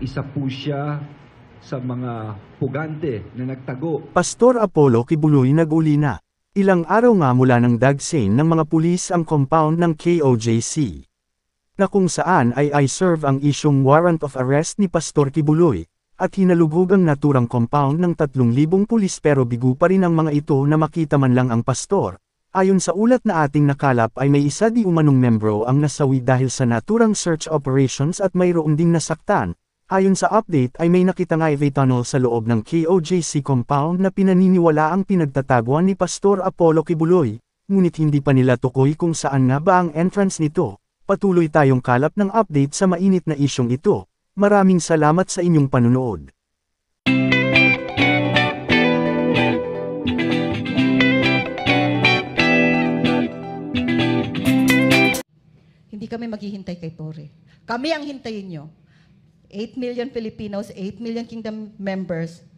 Isa po siya sa mga pugante na nagtago. Pastor Apollo Kibuloy nag-uli na. Ilang araw nga mula ng dagsain ng mga pulis ang compound ng KOJC na kung saan ay I serve ang isyong warrant of arrest ni Pastor Kibuloy, at hinalugog ang naturang compound ng 3,000 pulis pero bigo pa rin ang mga ito na makita man lang ang pastor. Ayon sa ulat na ating nakalap ay may isa di umanong membro ang nasawi dahil sa naturang search operations at mayroon ding nasaktan, Ayon sa update ay may nakita nga EV tunnel ano sa loob ng KOJC compound na pinaniniwala ang pinagtataguan ni Pastor Apollo Kibuloy, ngunit hindi pa nila tukoy kung saan nga ba ang entrance nito. Patuloy tayong kalap ng update sa mainit na isyong ito. Maraming salamat sa inyong panunood. Hindi kami maghihintay kay Tore. Kami ang hintayin niyo. 8 million Filipinos, 8 million kingdom members,